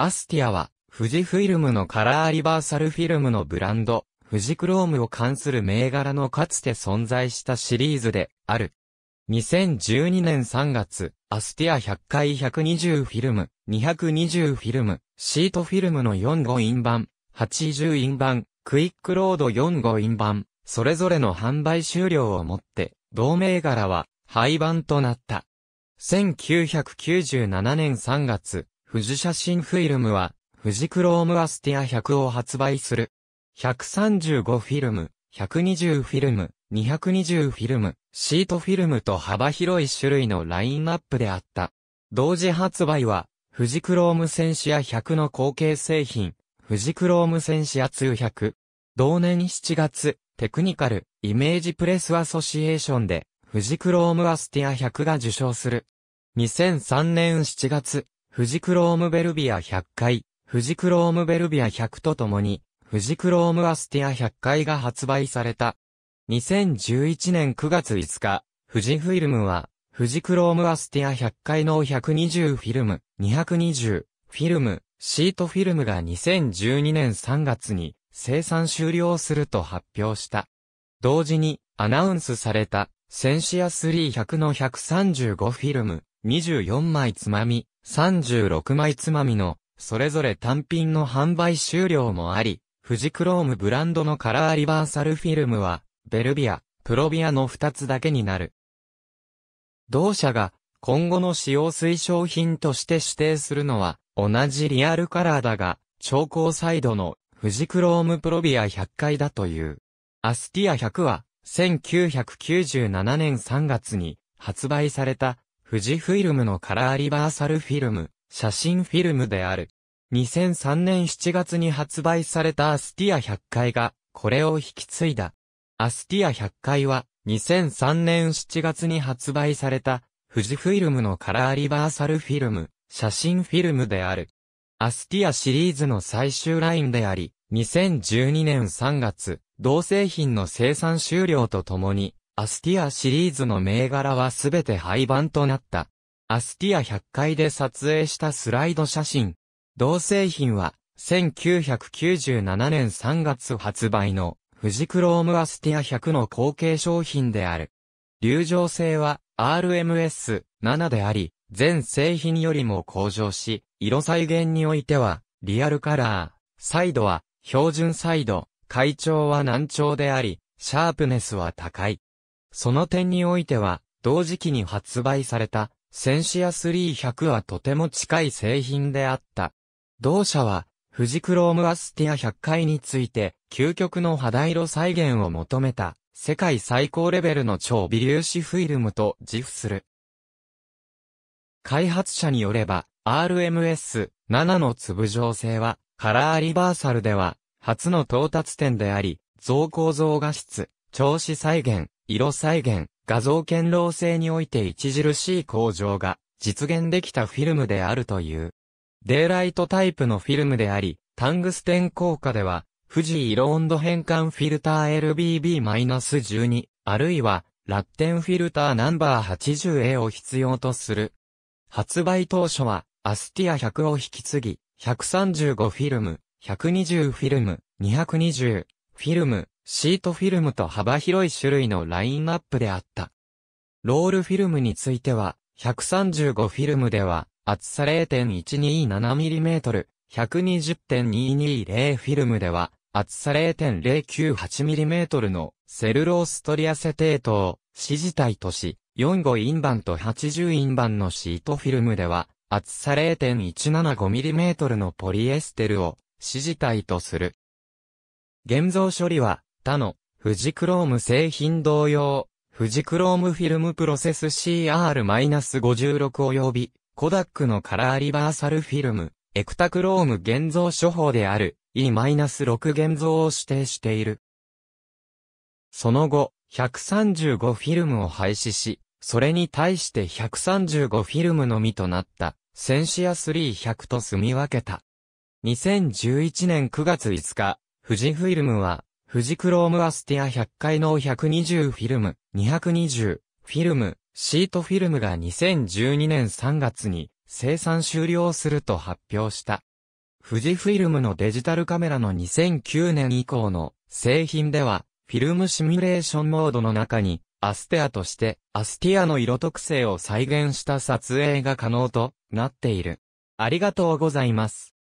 アスティアは、富士フィルムのカラーリバーサルフィルムのブランド、富士クロームを関する銘柄のかつて存在したシリーズである。2012年3月、アスティア100回120フィルム、220フィルム、シートフィルムの45イン版、80イン版、クイックロード45イン版、それぞれの販売終了をもって、同銘柄は廃盤となった。1997年3月、富士写真フィルムは、富士クロームアスティア100を発売する。135フィルム、120フィルム、220フィルム、シートフィルムと幅広い種類のラインナップであった。同時発売は、富士クロームセンシア100の後継製品、富士クロームセンシア2 100。同年7月、テクニカル、イメージプレスアソシエーションで、富士クロームアスティア100が受賞する。2003年7月、富士クロームベルビア100回、富士クロームベルビア100とともに、富士クロームアスティア100回が発売された。2011年9月5日、富士フィルムは、富士クロームアスティア100回の120フィルム、220、フィルム、シートフィルムが2012年3月に生産終了すると発表した。同時にアナウンスされたセンシア300の135フィルム24枚つまみ36枚つまみの、それぞれ単品の販売終了もあり、フジクロームブランドのカラーリバーサルフィルムは、ベルビア、プロビアの2つだけになる。同社が、今後の使用推奨品として指定するのは、同じリアルカラーだが、超高サイドのフジクロームプロビア100回だという。アスティア100は、1997年3月に発売された富士フィルムのカラーリバーサルフィルム、写真フィルムである。2003年7月に発売されたアスティア100回が、これを引き継いだ。アスティア100回は、2003年7月に発売された、富士フィルムのカラーリバーサルフィルム、写真フィルムである。アスティアシリーズの最終ラインであり、2012年3月、同製品の生産終了とともに、アスティアシリーズの銘柄はすべて廃盤となった。アスティア100回で撮影したスライド写真。同製品は、1997年3月発売の、富士クロームアスティア100の後継商品である。流浄性は、RMS7 であり、全製品よりも向上し、色再現においては、リアルカラー、サイドは、標準サイド、階調は難聴であり、シャープネスは高い。その点においては、同時期に発売された、センシア300はとても近い製品であった。同社は、フジクロームアスティア100回について、究極の肌色再現を求めた、世界最高レベルの超微粒子フィルムと自負する。開発者によれば、RMS7 の粒状性は、カラーリバーサルでは、初の到達点であり、増構造画質、調子再現、色再現、画像堅牢性において著しい向上が実現できたフィルムであるという。デイライトタイプのフィルムであり、タングステン効果では、富士色温度変換フィルター LBB-12、あるいは、ラッテンフィルターナンバー 80A を必要とする。発売当初は、アスティア100を引き継ぎ、135フィルム、120フィルム、220フィルム、シートフィルムと幅広い種類のラインナップであった。ロールフィルムについては、135フィルムでは、厚さ 0.127mm、120.220フィルムでは、厚さ 0.098mm のセルローストリアセテートを指示体とし、45インバンと80インバンのシートフィルムでは、厚さ 0.175mm のポリエステルを指示体とする。現像処理は他の富士クローム製品同様、富士クロームフィルムプロセス CR-56 及び、コダックのカラーリバーサルフィルム、エクタクローム現像処方である E-6 現像を指定している。その後、135フィルムを廃止し、それに対して135フィルムのみとなった、センシア3100と住み分けた。2011年9月5日、富士フィルムは、富士クロームアスティア100回の120フィルム、220フィルム、シートフィルムが2012年3月に生産終了すると発表した。富士フィルムのデジタルカメラの2009年以降の製品では、フィルムシミュレーションモードの中に、アステアとして、アスティアの色特性を再現した撮影が可能となっている。ありがとうございます。